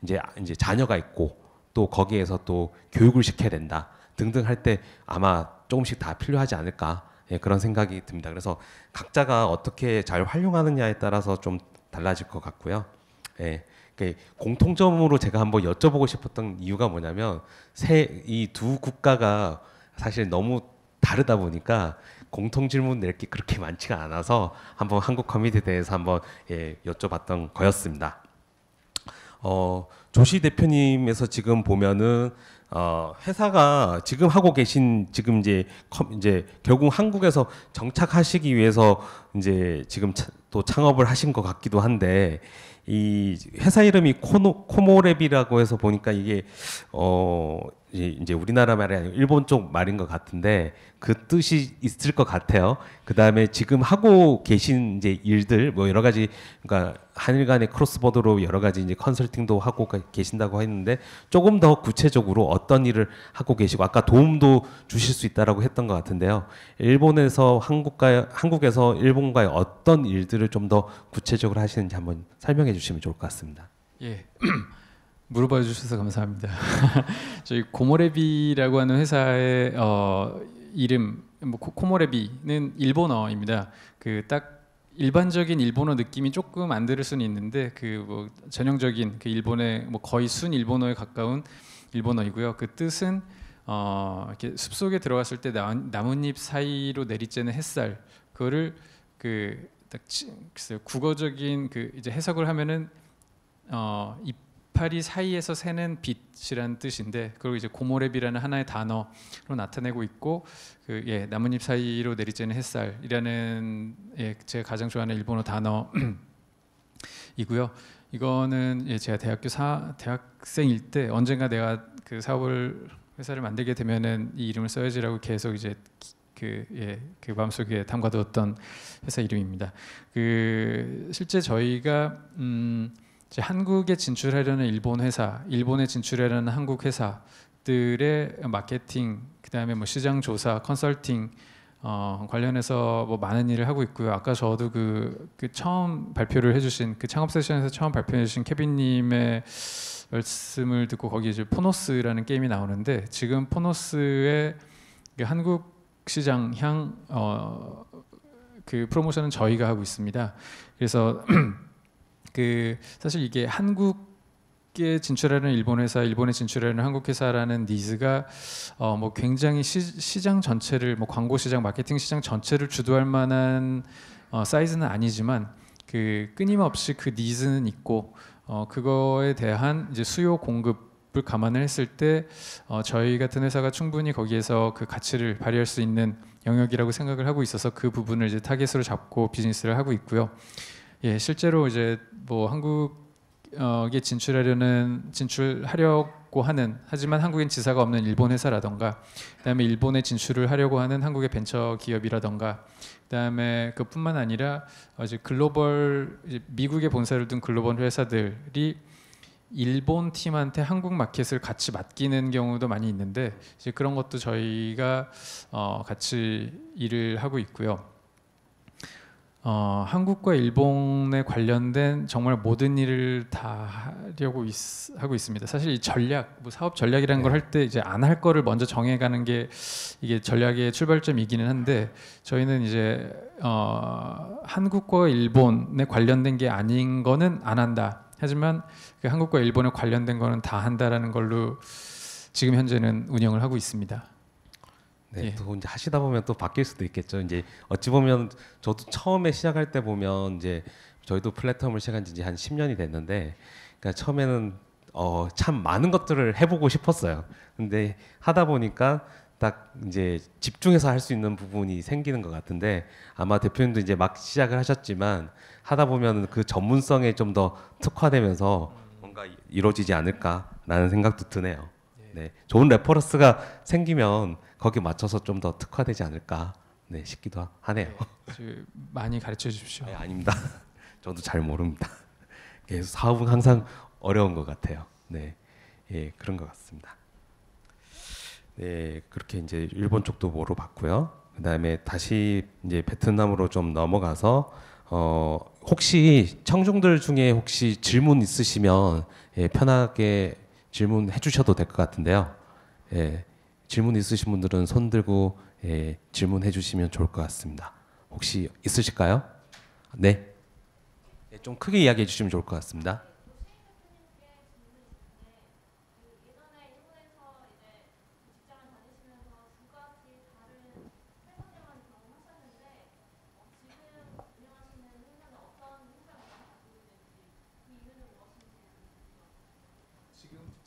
이제 이제 자녀가 있고 또 거기에서 또 교육을 시켜야 된다 등등 할 때 아마 조금씩 다 필요하지 않을까 예, 그런 생각이 듭니다. 그래서 각자가 어떻게 잘 활용하느냐에 따라서 좀 달라질 것 같고요. 예, 그 공통점으로 제가 한번 여쭤보고 싶었던 이유가 뭐냐면 이 두 국가가 사실 너무 다르다 보니까 공통 질문 낼 게 그렇게 많지가 않아서 한번 한국 커뮤니티에 대해서 한번 예, 여쭤봤던 거였습니다. 어, 조시 대표님에서 지금 보면은 어, 회사가 지금 하고 계신 지금 이제 이제 결국 한국에서 정착하시기 위해서 이제 지금 또 창업을 하신 것 같기도 한데 이 회사 이름이 코노 코모랩이라고 해서 보니까 이게 어 이제 우리나라 말이 아니고 일본 쪽 말인 것 같은데 그 뜻이 있을 것 같아요. 그 다음에 지금 하고 계신 이제 일들 뭐 여러 가지 그러니까 한일 간의 크로스보드로 여러 가지 이제 컨설팅도 하고 계신다고 했는데 조금 더 구체적으로 어떤 일을 하고 계시고 아까 도움도 주실 수 있다라고 했던 것 같은데요. 일본에서 한국과 한국에서 일본과의 어떤 일들을 좀 더 구체적으로 하시는지 한번 설명해 주시면 좋을 것 같습니다. 예. 물어봐 주셔서 감사합니다. 저희 고모레비라고 하는 회사의 어, 이름 뭐 코모레비는 일본어입니다. 그 딱 일반적인 일본어 느낌이 조금 안 들을 수는 있는데 그 뭐 전형적인 그 일본의 뭐 거의 순 일본어에 가까운 일본어이고요. 그 뜻은 어, 이렇게 숲 속에 들어갔을 때 나, 나뭇잎 사이로 내리쬐는 햇살 그거를 그딱 글쎄 국어적인 그 이제 해석을 하면은 어, 이파이 사이에서 새는 빛이라는 뜻인데 그리고 이제 고모랩이라는 하나의 단어로 나타내고 있고 그 예, 나뭇잎 사이로 내리쬐는 햇살이라는 예, 제가 가장 좋아하는 일본어 단어이고요. 이거는 예, 제가 대학교 사 대학생일 때 언젠가 내가 그 사업을 회사를 만들게 되면은 이 이름을 써야지라고 계속 이제 그, 예, 그 마음속에 담가두었던 회사 이름입니다. 그 실제 저희가 음, 한국에 진출하려는 일본 회사, 일본에 진출하려는 한국 회사들의 마케팅, 그다음에 뭐 시장 조사, 컨설팅 어, 관련해서 뭐 많은 일을 하고 있고요. 아까 저도 그, 그 처음 발표를 해주신 그 창업 세션에서 처음 발표해주신 케빈님의 말씀을 듣고 거기 이제 포노스라는 게임이 나오는데 지금 포노스의 그 한국 시장향 어, 그 프로모션은 저희가 하고 있습니다. 그래서 그 사실 이게 한국에 진출하는 일본 회사, 일본에 진출하는 한국 회사라는 니즈가 어 뭐 굉장히 시, 장 전체를 뭐 광고 시장, 마케팅 시장 전체를 주도할 만한 어 사이즈는 아니지만 그 끊임없이 그 니즈는 있고 어 그거에 대한 이제 수요 공급 을 감안을 했을 때 어, 저희 같은 회사가 충분히 거기에서 그 가치를 발휘할 수 있는 영역이라고 생각을 하고 있어서 그 부분을 이제 타겟으로 잡고 비즈니스를 하고 있고요. 예, 실제로 이제 뭐 한국에 진출하려는 진출하려고 하는 하지만 한국인 지사가 없는 일본 회사라던가 그다음에 일본에 진출을 하려고 하는 한국의 벤처 기업이라던가 그다음에 그뿐만 아니라 이제 글로벌 이제 미국에 본사를 둔 글로벌 회사들이 일본 팀한테 한국 마켓을 같이 맡기는 경우도 많이 있는데 이제 그런 것도 저희가 어 같이 일을 하고 있고요. 어, 한국과 일본에 관련된 정말 모든 일을 다 하려고 있, 하고 있습니다. 사실 이 전략, 뭐 사업 전략이라는 네. 걸할 때 이제 안 할 거를 먼저 정해가는 게 이게 전략의 출발점이기는 한데 저희는 이제 어, 한국과 일본에 관련된 게 아닌 거는 안 한다. 하지만 그 한국과 일본에 관련된 거는 다 한다라는 걸로 지금 현재는 운영을 하고 있습니다. 네, 예. 또 이제 하시다 보면 또 바뀔 수도 있겠죠. 이제 어찌 보면 저도 처음에 시작할 때 보면 이제 저희도 플랫폼을 시작한 지한 10년이 됐는데 그러니까 처음에는 어, 참 많은 것들을 해보고 싶었어요. 근데 하다 보니까 딱 이제 집중해서 할 수 있는 부분이 생기는 것 같은데 아마 대표님도 이제 막 시작을 하셨지만 하다 보면 그 전문성에 좀 더 특화되면서 뭔가 이루어지지 않을까라는 생각도 드네요. 네, 좋은 레퍼런스가 생기면 거기 맞춰서 좀 더 특화되지 않을까 네, 싶기도 하네요. 네, 많이 가르쳐 주십시오. 네, 아닙니다. 저도 잘 모릅니다. 예, 사업은 항상 어려운 것 같아요. 네, 예, 그런 것 같습니다. 네, 그렇게 이제 일본 쪽도 모로 봤고요. 그다음에 다시 이제 베트남으로 좀 넘어가서 어, 혹시 청중들 중에 혹시 질문 있으시면 예, 편하게 질문해 주셔도 될 것 같은데요. 예, 질문 있으신 분들은 손 들고 예, 질문해 주시면 좋을 것 같습니다. 혹시 있으실까요? 네. 예, 좀 크게 이야기해 주시면 좋을 것 같습니다.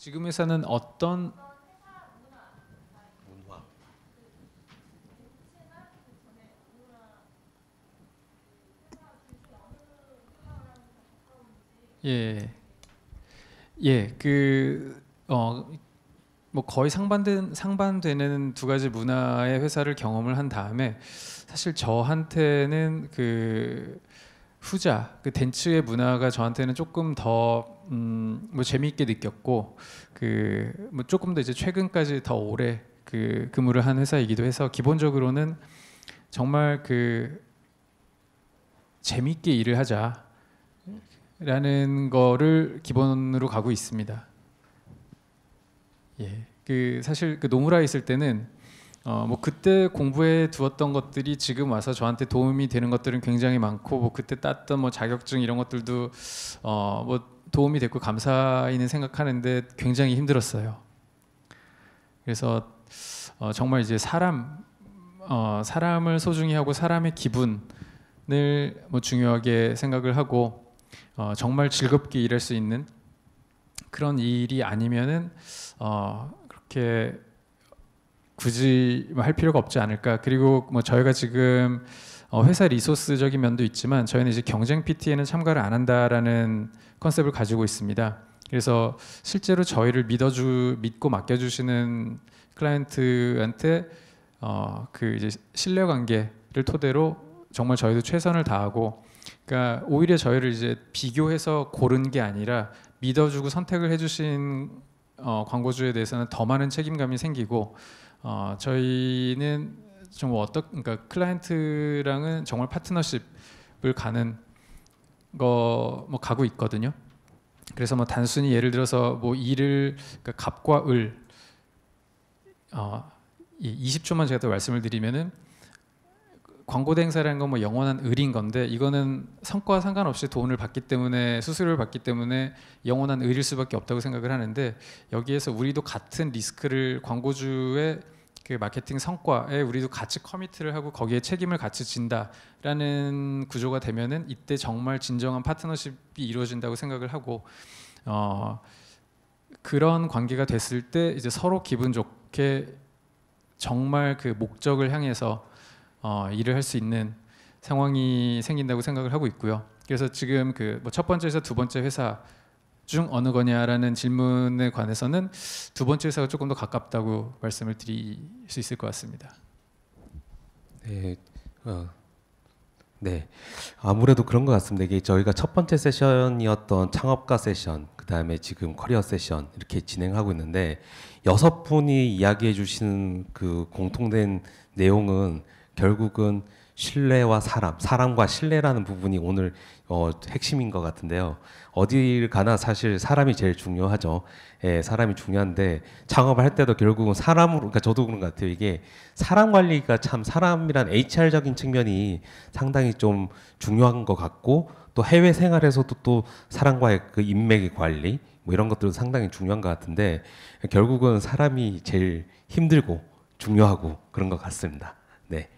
지금 회사는 어떤 문화? 예, 예, 그 어. 뭐 거의 상반된 상반되는 두 가지 문화의 회사를 경험을 한 다음에 사실 저한테는 그 후자 그 덴츠의 문화가 저한테는 조금 더뭐 음, 재미있게 느꼈고 그 뭐 조금 더 이제 최근까지 더 오래 그 근무를 한 회사이기도 해서 기본적으로는 정말 그 재미있게 일을 하자라는 거를 기본으로 가고 있습니다. 예, 그 사실 그 노무라 있을 때는 어뭐 그때 공부해 두었던 것들이 지금 와서 저한테 도움이 되는 것들은 굉장히 많고 뭐 그때 땄던 뭐 자격증 이런 것들도 어 뭐 도움이 됐고 감사히는 생각하는데 굉장히 힘들었어요. 그래서 어, 정말 이제 사람 어, 사람을 소중히 하고 사람의 기분을 뭐 중요하게 생각을 하고 어, 정말 즐겁게 일할 수 있는 그런 일이 아니면은 어, 그렇게 굳이 뭐 할 필요가 없지 않을까. 그리고 뭐 저희가 지금 어, 회사 리소스적인 면도 있지만 저희는 이제 경쟁 PT에는 참가를 안 한다라는 컨셉을 가지고 있습니다. 그래서 실제로 저희를 믿어주 믿고 맡겨주시는 클라이언트한테 어 그 이제 신뢰 관계를 토대로 정말 저희도 최선을 다하고 그러니까 오히려 저희를 이제 비교해서 고른 게 아니라 믿어주고 선택을 해주신 어, 광고주에 대해서는 더 많은 책임감이 생기고 어, 저희는 정말 어떤 그러니까 클라이언트랑은 정말 파트너십을 가는 거뭐 가고 있거든요. 그래서 뭐 단순히 예를 들어서 뭐 일을 그러니까 갑과 을 어, 20초만 제가 더 말씀을 드리면은 광고 대행사라는 건 뭐 영원한 을인 건데 이거는 성과와 상관없이 돈을 받기 때문에 수수료를 받기 때문에 영원한 을일 수밖에 없다고 생각을 하는데 여기에서 우리도 같은 리스크를 광고주의 그 마케팅 성과에 우리도 같이 커미트를 하고 거기에 책임을 같이 진다라는 구조가 되면은 이때 정말 진정한 파트너십이 이루어진다고 생각을 하고 어 그런 관계가 됐을 때 이제 서로 기분 좋게 정말 그 목적을 향해서 어, 일을 할 수 있는 상황이 생긴다고 생각을 하고 있고요. 그래서 지금 그뭐 번째에서 두 번째 회사 중 어느 거냐라는 질문에 관해서는 두 번째 회사가 조금 더 가깝다고 말씀을 드릴 수 있을 것 같습니다. 네, 어, 네. 아무래도 그런 것 같습니다. 이게 저희가 첫 번째 세션이었던 창업가 세션, 그 다음에 지금 커리어 세션 이렇게 진행하고 있는데 여섯 분이 이야기해 주시는 그 공통된 내용은 결국은 신뢰와 사람, 사람과 신뢰라는 부분이 오늘 어, 핵심인 것 같은데요. 어디를 가나 사실 사람이 제일 중요하죠. 예, 사람이 중요한데 창업을 할 때도 결국은 사람으로, 그러니까 저도 그런 것 같아요. 이게 사람 관리가 참 사람이란 HR적인 측면이 상당히 좀 중요한 것 같고 또 해외 생활에서도 또 사람과의 그 인맥의 관리 뭐 이런 것들도 상당히 중요한 것 같은데 결국은 사람이 제일 힘들고 중요하고 그런 것 같습니다. 네.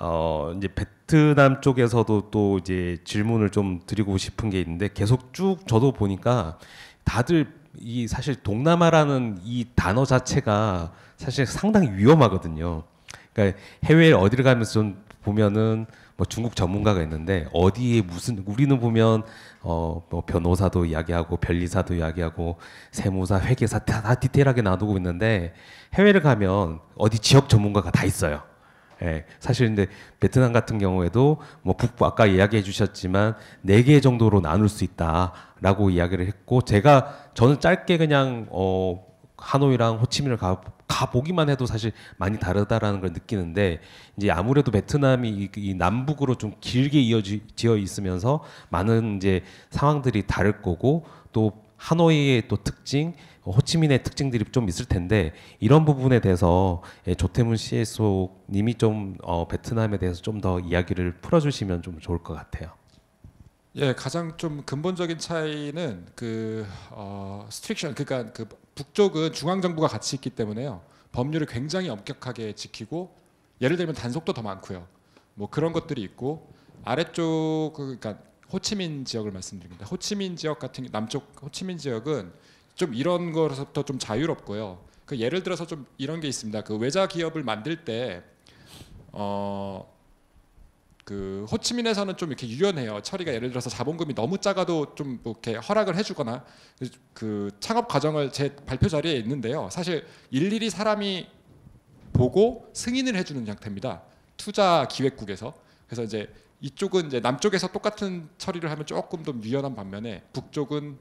어, 이제 베트남 쪽에서도 또 이제 질문을 좀 드리고 싶은 게 있는데 계속 쭉 저도 보니까 다들 이 사실 동남아라는 이 단어 자체가 사실 상당히 위험하거든요. 그러니까 해외 어디를 가면서 좀 보면은 뭐 중국 전문가가 있는데 어디에 무슨 우리는 보면 어뭐 변호사도 이야기하고 변리사도 이야기하고 세무사 회계사 다, 디테일하게 나누고 있는데 해외를 가면 어디 지역 전문가가 다 있어요. 예, 사실 근데 베트남 같은 경우에도 뭐 북부 아까 이야기해 주셨지만 네 개 정도로 나눌 수 있다라고 이야기를 했고 제가 저는 짧게 그냥 어 하노이랑 호치민을 가, 가 보기만 해도 사실 많이 다르다라는 걸 느끼는데 이제 아무래도 베트남이 이, 이 남북으로 좀 길게 이어지어 있으면서 많은 이제 상황들이 다를 거고 또 하노이의 또 특징 호치민의 특징들이 좀 있을 텐데 이런 부분에 대해서 예, 조태문 CSO님이 좀 어, 베트남에 대해서 좀 더 이야기를 풀어주시면 좀 좋을 것 같아요. 예, 가장 좀 근본적인 차이는 그 어, 스트릭션 그러니까 그 북쪽은 중앙 정부가 같이 있기 때문에요. 법률을 굉장히 엄격하게 지키고 예를 들면 단속도 더 많고요. 뭐 그런 것들이 있고 아래쪽 그러니까 호치민 지역을 말씀드립니다. 호치민 지역 같은 남쪽 호치민 지역은 좀 이런 거로부터 좀 자유롭고요. 그 예를 들어서 좀 이런 게 있습니다. 그 외자 기업을 만들 때 어, 그 호치민에서는 좀 이렇게 유연해요. 처리가 예를 들어서 자본금이 너무 작아도 좀 뭐 이렇게 허락을 해주거나 그 창업 과정을 제 발표 자리에 있는데요. 사실 일일이 사람이 보고 승인을 해주는 형태입니다. 투자 기획국에서 그래서 이제 이쪽은 이제 남쪽에서 똑같은 처리를 하면 조금 더 유연한 반면에 북쪽은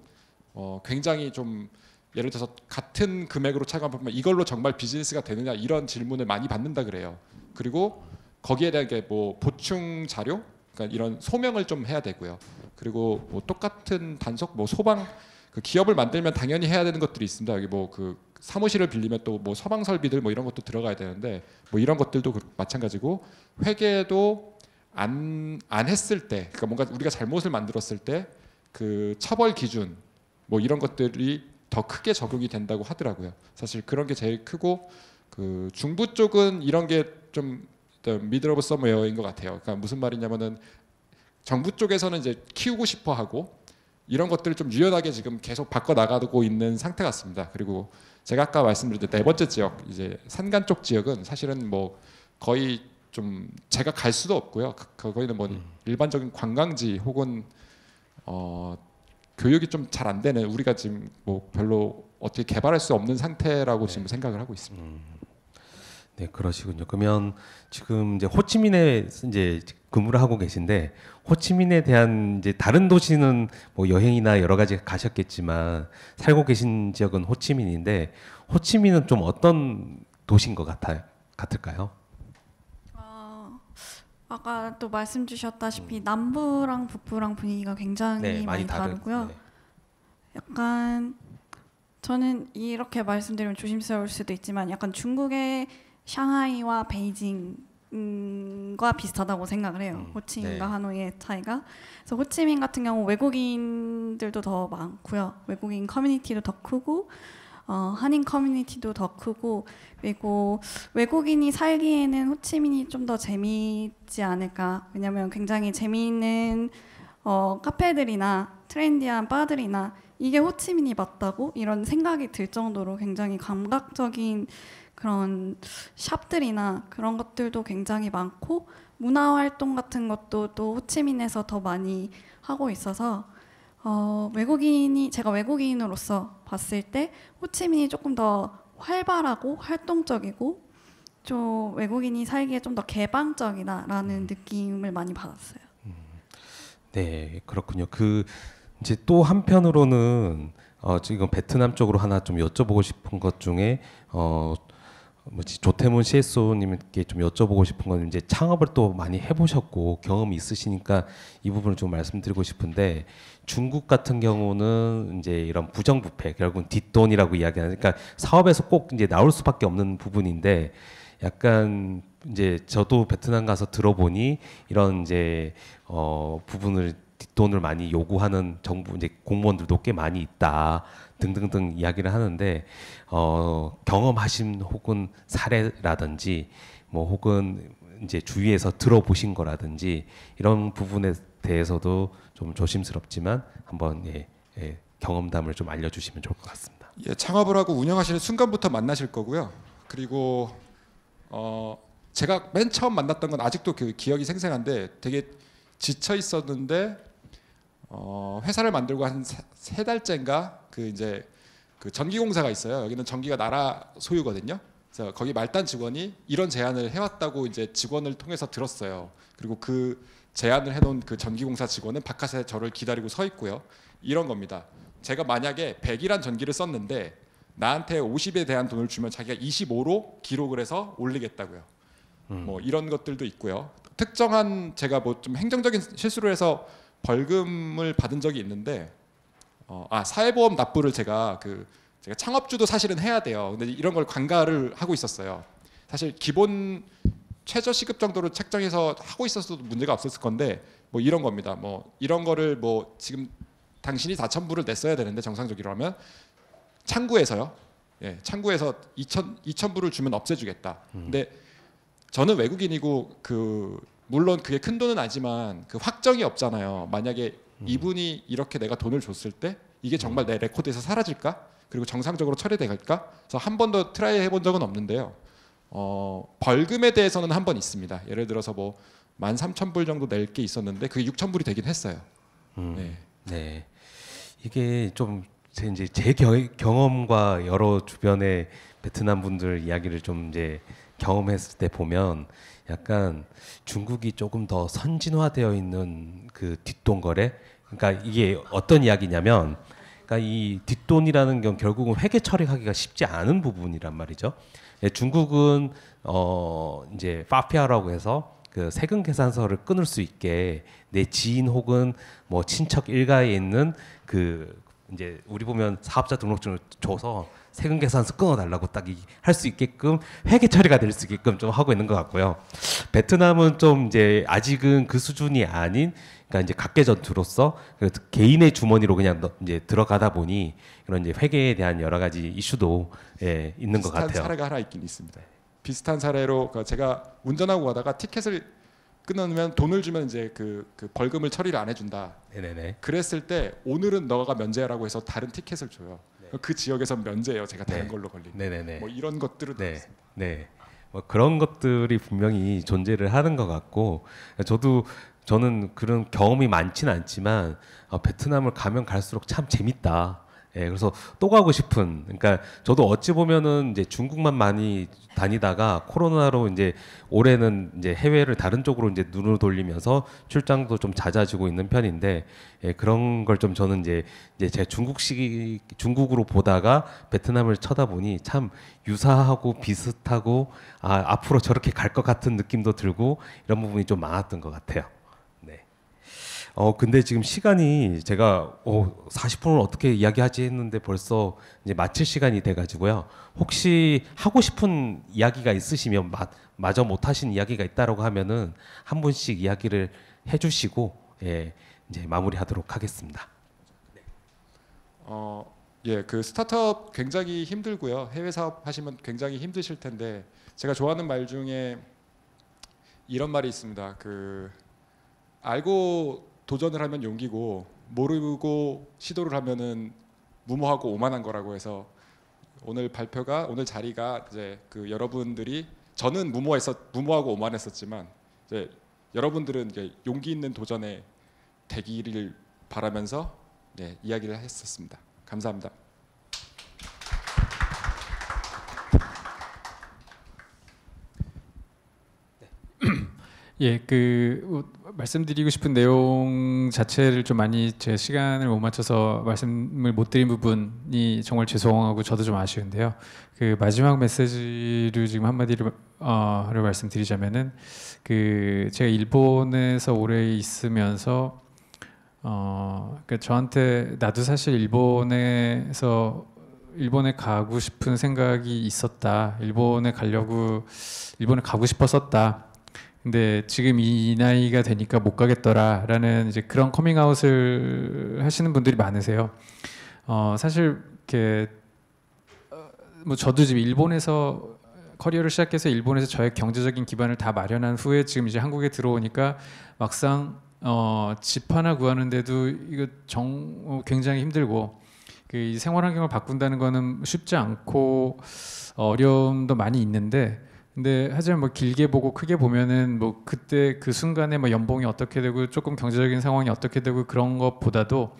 어, 굉장히 좀 예를 들어서 같은 금액으로 차감 보면 이걸로 정말 비즈니스가 되느냐 이런 질문을 많이 받는다 그래요. 그리고 거기에 대한 게뭐 보충 자료 그러니까 이런 소명을 좀 해야 되고요. 그리고 뭐 똑같은 단속 뭐 소방 그 기업을 만들면 당연히 해야 되는 것들이 있습니다. 여기 뭐 그 사무실을 빌리면 또뭐 서방 설비들 뭐 이런 것도 들어가야 되는데 뭐 이런 것들도 그 마찬가지고 회계도 안 안 했을 때 그러니까 뭔가 우리가 잘못을 만들었을 때 그 처벌 기준 뭐 이런 것들이 더 크게 적용이 된다고 하더라고요. 사실 그런 게 제일 크고 그 중부 쪽은 이런 게좀 미드 러브 서머웨어인 것 같아요. 그러니까 무슨 말이냐면은 정부 쪽에서는 이제 키우고 싶어 하고 이런 것들을 좀 유연하게 지금 계속 바꿔 나가고 있는 상태 같습니다. 그리고 제가 아까 말씀드렸던 네 번째 지역 이제 산간 쪽 지역은 사실은 뭐 거의 좀 제가 갈 수도 없고요. 그, 거기는 뭐 음. 일반적인 관광지 혹은 어 교육이 좀 잘 안 되는 우리가 지금 뭐 별로 어떻게 개발할 수 없는 상태라고 네. 지금 생각을 하고 있습니다. 음. 네, 그러시군요. 그러면 지금 이제 호치민에 이제 근무를 하고 계신데 호치민에 대한 이제 다른 도시는 뭐 여행이나 여러 가지 가셨겠지만 살고 계신 지역은 호치민인데 호치민은 좀 어떤 도시인 것같아 같을까요? 아까 또 말씀 주셨다시피 음. 남부랑 북부랑 분위기가 굉장히 네, 많이, 많이 다르고요. 네. 약간 저는 이렇게 말씀드리면 조심스러울 수도 있지만 약간 중국의 샹하이와 베이징과 비슷하다고 생각을 해요. 음. 호치민과 네. 하노이의 차이가. 그래서 호치민 같은 경우 외국인들도 더 많고요. 외국인 커뮤니티도 더 크고 어, 한인 커뮤니티도 더 크고 그리고 외국인이 살기에는 호치민이 좀 더 재미있지 않을까 왜냐면 굉장히 재미있는 어, 카페들이나 트렌디한 바들이나 이게 호치민이 맞다고 이런 생각이 들 정도로 굉장히 감각적인 그런 샵들이나 그런 것들도 굉장히 많고 문화 활동 같은 것도 또 호치민에서 더 많이 하고 있어서 어, 외국인이 제가 외국인으로서 봤을 때 호치민이 조금 더 활발하고 활동적이고 좀 외국인이 살기에 좀 더 개방적이다라는 음. 느낌을 많이 받았어요. 음. 네, 그렇군요. 그 이제 또 한편으로는 어, 지금 베트남 쪽으로 하나 좀 여쭤보고 싶은 것 중에 어, 뭐지 조태문 CSO님께 좀 여쭤보고 싶은 건 이제 창업을 또 많이 해보셨고 경험이 있으시니까 이 부분을 좀 말씀드리고 싶은데 중국 같은 경우는 이제 이런 부정부패 결국은 뒷돈이라고 이야기하는 그러니까 사업에서 꼭 이제 나올 수밖에 없는 부분인데 약간 이제 저도 베트남 가서 들어보니 이런 이제 어 부분을 뒷돈을 많이 요구하는 정부 이제 공무원들도 꽤 많이 있다 등등등 이야기를 하는데 어 경험하신 혹은 사례라든지 뭐 혹은 이제 주위에서 들어보신 거라든지 이런 부분에 대해서도 좀 조심스럽지만 한번 예, 예, 경험담을 좀 알려주시면 좋을 것 같습니다. 예, 창업을 하고 운영하시는 순간부터 만나실 거고요. 그리고 어, 제가 맨 처음 만났던 건 아직도 그 기억이 생생한데 되게 지쳐 있었는데 어, 회사를 만들고 한 세 달째인가 그 이제 그 전기 공사가 있어요. 여기는 전기가 나라 소유거든요. 그래서 거기 말단 직원이 이런 제안을 해왔다고 이제 직원을 통해서 들었어요. 그리고 그 제안을 해놓은 그 전기공사 직원은 바깥에 저를 기다리고 서 있고요. 이런 겁니다. 제가 만약에 100이란 전기를 썼는데 나한테 50에 대한 돈을 주면 자기가 25로 기록을 해서 올리겠다고요. 음. 뭐 이런 것들도 있고요. 특정한 제가 뭐 좀 행정적인 실수를 해서 벌금을 받은 적이 있는데 어, 아 사회보험 납부를 제가 그 제가 창업주도 사실은 해야 돼요. 근데 이런 걸 관가를 하고 있었어요. 사실 기본 최저 시급 정도로 책정해서 하고 있었어도 문제가 없었을 건데 뭐 이런 겁니다. 뭐 이런 거를 뭐 지금 당신이 4천 불을 냈어야 되는데 정상적으로 하면 창구에서요. 예, 창구에서 2천 2천 불을 주면 없애주겠다. 음. 근데 저는 외국인이고 그 물론 그게 큰 돈은 아니지만 그 확정이 없잖아요. 만약에 음. 이분이 이렇게 내가 돈을 줬을 때 이게 정말 내 레코드에서 사라질까? 그리고 정상적으로 처리될까? 그래서 한 번도 트라이 해본 적은 없는데요. 어, 벌금에 대해서는 한 번 있습니다. 예를 들어서 뭐 13,000불 정도 낼 게 있었는데 그게 6,000불이 되긴 했어요. 음, 네. 네. 이게 좀제 이제 제 경험과 여러 주변의 베트남 분들 이야기를 좀 이제 경험했을 때 보면 약간 중국이 조금 더 선진화되어 있는 그 뒷돈거래 그러니까 이게 어떤 이야기냐면 그러니까 이 뒷돈이라는 건 결국은 회계 처리하기가 쉽지 않은 부분이란 말이죠. 예, 중국은 어 이제 파피아라고 해서 그 세금 계산서를 끊을 수 있게 내 지인 혹은 뭐 친척 일가에 있는 그 이제 우리 보면 사업자 등록증을 줘서 세금 계산서 끊어달라고 딱할수 있게끔 회계 처리가 될 수 있게끔 좀 하고 있는 것 같고요. 베트남은 좀 이제 아직은 그 수준이 아닌 그러니까 이제 각계 전투로서 그 개인의 주머니로 그냥 너, 이제 들어가다 보니 그런 이제 회계에 대한 여러 가지 이슈도 예, 있는 것 같아요. 사례가 하나 있긴 있습니다. 비슷한 사례로 그 제가 운전하고 가다가 티켓을 끊으면 돈을 주면 이제 그, 그 벌금을 처리를 안 해준다. 네네네. 그랬을 때 오늘은 너가 면제라고 해서 다른 티켓을 줘요. 네. 그 지역에서 면제예요. 제가 다른 네. 걸로 걸리면. 네네네. 뭐 이런 것들을 네. 들습니다 네. 뭐 그런 것들이 분명히 존재를 하는 것 같고 저도 저는 그런 경험이 많진 않지만 아, 베트남을 가면 갈수록 참 재밌다. 예, 그래서 또 가고 싶은. 그러니까 저도 어찌 보면은 이제 중국만 많이 다니다가 코로나로 이제 올해는 이제 해외를 다른 쪽으로 이제 눈을 돌리면서 출장도 좀 잦아지고 있는 편인데 예, 그런 걸 좀 저는 이제 이제 제 중국식 중국으로 보다가 베트남을 쳐다보니 참 유사하고 비슷하고 아, 앞으로 저렇게 갈 것 같은 느낌도 들고 이런 부분이 좀 많았던 것 같아요. 어 근데 지금 시간이 제가 어 40분을 어떻게 이야기하지 했는데 벌써 이제 마칠 시간이 돼 가지고요. 혹시 하고 싶은 이야기가 있으시면 마, 마저 못 하신 이야기가 있다라고 하면은 한 분씩 이야기를 해 주시고 예. 이제 마무리하도록 하겠습니다. 네. 어, 예, 그 스타트업 굉장히 힘들고요. 해외 사업 하시면 굉장히 힘드실 텐데 제가 좋아하는 말 중에 이런 말이 있습니다. 그 알고 도전을 하면 용기고 모르고 시도를 하면은 무모하고 오만한 거라고 해서 오늘 발표가 오늘 자리가 이제 그 여러분들이 저는 무모해서 무모하고 오만했었지만 이제 여러분들은 이제 용기 있는 도전에 되기를 바라면서 네, 이야기를 했었습니다. 감사합니다. 네. 예, 그 말씀드리고 싶은 내용 자체를 좀 많이 제 시간을 못 맞춰서 말씀을 못 드린 부분이 정말 죄송하고 저도 좀 아쉬운데요. 그 마지막 메시지를 지금 한마디를 어, 말씀드리자면은 그 제가 일본에서 오래 있으면서 어, 그니까 저한테 나도 사실 일본에서 일본에 가고 싶은 생각이 있었다. 일본에 가려고 일본에 가고 싶었었다. 근데 지금 이 나이가 되니까 못 가겠더라라는 이제 그런 커밍아웃을 하시는 분들이 많으세요. 어, 사실 이렇게 어, 뭐 저도 지금 일본에서 커리어를 시작해서 일본에서 저의 경제적인 기반을 다 마련한 후에 지금 이제 한국에 들어오니까 막상 어, 집 하나 구하는데도 이거 정 어, 굉장히 힘들고 그 생활 환경을 바꾼다는 거는 쉽지 않고 어려움도 많이 있는데 근데 하지만 뭐 길게 보고 크게 보면은 뭐 그때 그 순간에 뭐 연봉이 어떻게 되고 조금 경제적인 상황이 어떻게 되고 그런 것보다도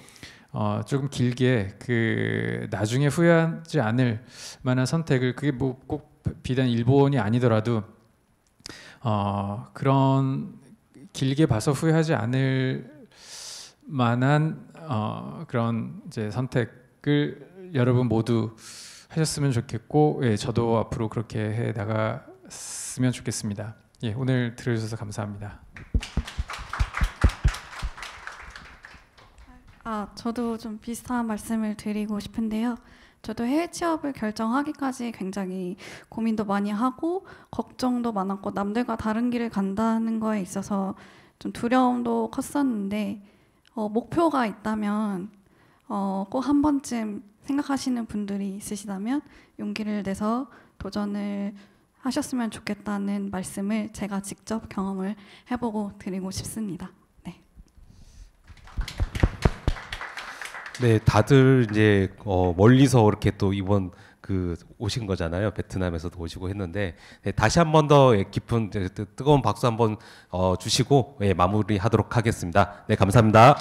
어 조금 길게 그 나중에 후회하지 않을 만한 선택을 그게 뭐 꼭 비단 일본이 아니더라도 어 그런 길게 봐서 후회하지 않을 만한 어 그런 이제 선택을 여러분 모두 하셨으면 좋겠고 예, 저도 앞으로 그렇게 해 나가 쓰면 좋겠습니다. 예, 오늘 들어주셔서 감사합니다. 아, 저도 좀 비슷한 말씀을 드리고 싶은데요. 저도 해외 취업을 결정하기까지 굉장히 고민도 많이 하고 걱정도 많았고 남들과 다른 길을 간다는 거에 있어서 좀 두려움도 컸었는데 어, 목표가 있다면 어, 꼭한 번쯤 생각하시는 분들이 있으시다면 용기를 내서 도전을 하셨으면 좋겠다는 말씀을 제가 직접 경험을 해보고 드리고 싶습니다. 네. 네, 다들 이제 어 멀리서 이렇게 또 이번 그 오신 거잖아요. 베트남에서도 오시고 했는데 네, 다시 한 번더 예, 깊은 뜨거운 박수 한번 어 주시고 예, 마무리하도록 하겠습니다. 네, 감사합니다.